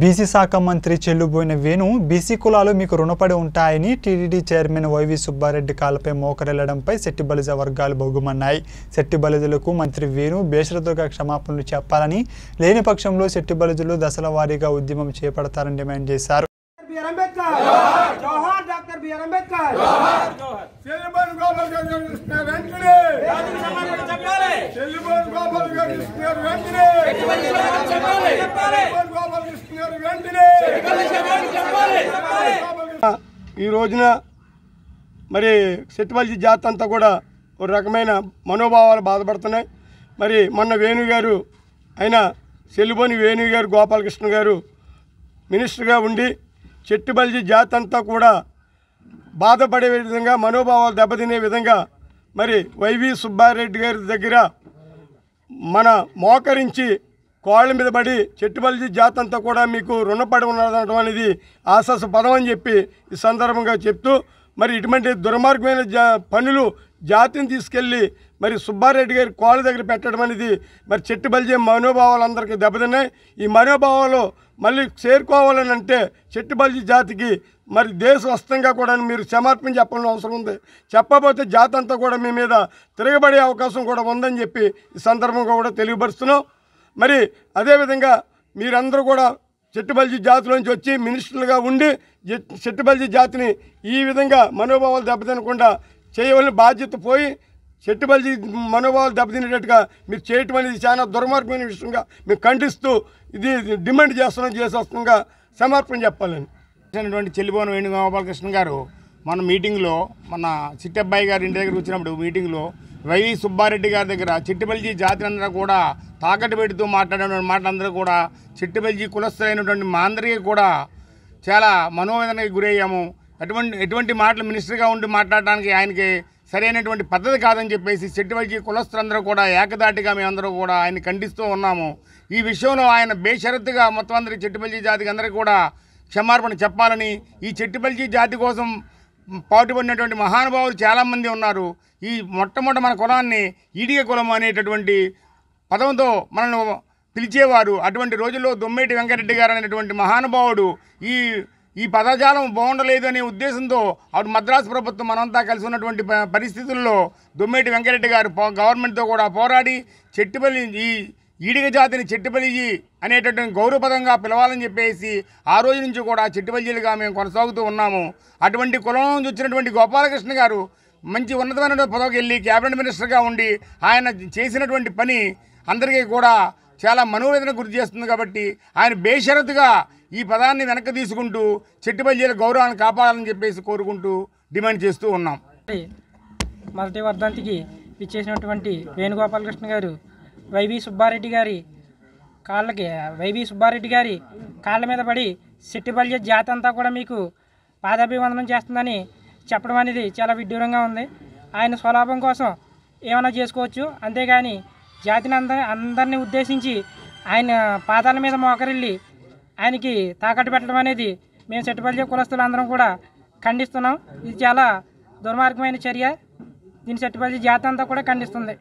BC శాఖ మంత్రి Chelluboina Venu BC కులాలు మీకు రుణపడి ఉంటాయని టీడీడీ చైర్మన్ వైవి సుబ్బారెడ్డి కాలపై మోకరెళ్లడంపై శెట్టిబలిజ వర్గాలు బొగ్గుమన్నాయి శెట్టిబలిజలకు మంత్రి వేణు బేషరతుగా క్షమాపణలు చెప్పాలని లేని పక్షంలో శెట్టిబలిజలు దశల వారీగా ఉద్యమం చేపడతారని డిమాండ్ చేశారు ఈ రోజున మరి శట్టిపల్లి జాత అంతా కూడా ఒక రకమైన మనోభావాలు బాధపడుతున్నాయి మరి మొన్న వేణు గారు ఆయన సెల్లుబోని వేణు గారు గోపాలకృష్ణ గారు మినిస్టర్గా ఉండి చెట్టుబల్జి జాతి అంతా కూడా బాధపడే విధంగా మనోభావాలు దెబ్బతినే విధంగా మరి వైవి సుబ్బారెడ్డి గారి దగ్గర మన మోకరించి కోళ్ళ మీద పడి చెట్టుపల్లి జాతంతా అంతా కూడా మీకు రుణపడి ఉండడం అనేది ఆశాస పదం అని చెప్పి ఈ సందర్భంగా చెప్తూ మరి ఇటువంటి దుర్మార్గమైన జా పనులు జాతిని తీసుకెళ్ళి మరి సుబ్బారెడ్డి గారి కోళ్ళ దగ్గర పెట్టడం అనేది మరి చెట్టు బలిజే మనోభావాలు అందరికీ దెబ్బతిన్నాయి ఈ మనోభావాలు మళ్ళీ చేరుకోవాలని అంటే చెట్టు బలిజి జాతికి మరి దేశ వస్తంగా కూడా మీరు క్షమార్పణ చెప్పడం అవసరం ఉంది చెప్పబోతే జాతంతా కూడా మీ మీద తిరగబడే అవకాశం కూడా ఉందని చెప్పి ఈ సందర్భంగా కూడా తెలియపరుస్తున్నాం మరి అదేవిధంగా మీరందరూ కూడా చెట్టుబల్జీ నుంచి వచ్చి మినిస్టర్లుగా ఉండి చెట్టుబల్జీ జాతిని ఈ విధంగా మనోభావాలు దెబ్బతినకుండా చేయవలసిన బాధ్యత పోయి చెట్టుబల్జీ మనోభావాలు దెబ్బతినేటట్టుగా మీరు చేయటం అనేది చాలా దుర్మార్గమైన విషయంగా మేము ఖండిస్తూ ఇది డిమాండ్ చేస్తున్నాం చేసేస్తుండగా సమర్పణ చెప్పాలని చేసినటువంటి చెల్లిపోను వేణుగోపాలకృష్ణ గారు మన మీటింగ్లో మన చిట్టబ్బాయి గారి ఇంటి దగ్గర వచ్చినప్పుడు మీటింగ్లో వైవి సుబ్బారెడ్డి గారి దగ్గర జాతి అందరూ కూడా తాకట్టు పెడుతూ మాట్లాడిన మాటలందరూ కూడా చిట్టిబల్జీ కులస్థులైనటువంటి మా అందరికీ కూడా చాలా మనోవేదనకి గురయ్యాము అటువంటి ఎటువంటి మాటలు మినిస్టర్గా ఉండి మాట్లాడడానికి ఆయనకి సరైనటువంటి పద్ధతి కాదని చెప్పేసి చెట్టువైజీ కులస్తులందరూ కూడా ఏకదాటిగా మేమందరూ కూడా ఆయన ఖండిస్తూ ఉన్నాము ఈ విషయంలో ఆయన బేషరత్తుగా మొత్తం అందరి చెట్టుపల్లి జాతికి అందరికీ కూడా క్షమార్పణ చెప్పాలని ఈ చెట్టుపల్లి జాతి కోసం పాటుపడినటువంటి మహానుభావులు చాలామంది ఉన్నారు ఈ మొట్టమొదటి మన కులాన్ని ఈడిగ కులం అనేటటువంటి పదంతో మనను పిలిచేవారు అటువంటి రోజుల్లో దొమ్మేటి వెంకరెడ్డి గారు అనేటువంటి మహానుభావుడు ఈ ఈ పదజాలం బాగుండలేదు అనే ఉద్దేశంతో అటు మద్రాసు ప్రభుత్వం మనంతా కలిసి ఉన్నటువంటి పరిస్థితుల్లో దొమ్మేటి వెంకరెడ్డి గారు గవర్నమెంట్తో కూడా పోరాడి చెట్టుపల్లి ఈ ఈడిగ జాతిని చెట్టుపల్లి అనేటటువంటి గౌరవపదంగా పిలవాలని చెప్పేసి ఆ రోజు నుంచి కూడా చెట్టుపల్లిగా మేము కొనసాగుతూ ఉన్నాము అటువంటి కులం నుంచి వచ్చినటువంటి గోపాలకృష్ణ గారు మంచి ఉన్నతమైన పదవికి వెళ్ళి క్యాబినెట్ మినిస్టర్గా ఉండి ఆయన చేసినటువంటి పని అందరికీ కూడా చాలా మనోవేదన గురి చేస్తుంది కాబట్టి ఆయన బేషరతుగా ఈ పదాన్ని వెనక్కి తీసుకుంటూ చెట్టుపల్లిల గౌరవాన్ని కాపాడాలని చెప్పేసి కోరుకుంటూ డిమాండ్ చేస్తూ ఉన్నాం మొదటి వర్ధాంతికి ఇచ్చేసినటువంటి వేణుగోపాలకృష్ణ గారు వైవి సుబ్బారెడ్డి గారి కాళ్ళకి వైవి సుబ్బారెడ్డి గారి కాళ్ళ మీద పడి సిట్టిపల్లి జాతి అంతా కూడా మీకు పాదాభివందనం చేస్తుందని చెప్పడం అనేది చాలా విడ్డూరంగా ఉంది ఆయన స్వలాభం కోసం ఏమైనా చేసుకోవచ్చు అంతేగాని జాతిని అంద అందరినీ ఉద్దేశించి ఆయన పాదాల మీద మోకరిల్లి ఆయనకి తాకట్టు పెట్టడం అనేది మేము చెట్టుపల్లి కులస్తులందరం కూడా ఖండిస్తున్నాం ఇది చాలా దుర్మార్గమైన చర్య దీని సెట్టుపల్లి జాతి అంతా కూడా ఖండిస్తుంది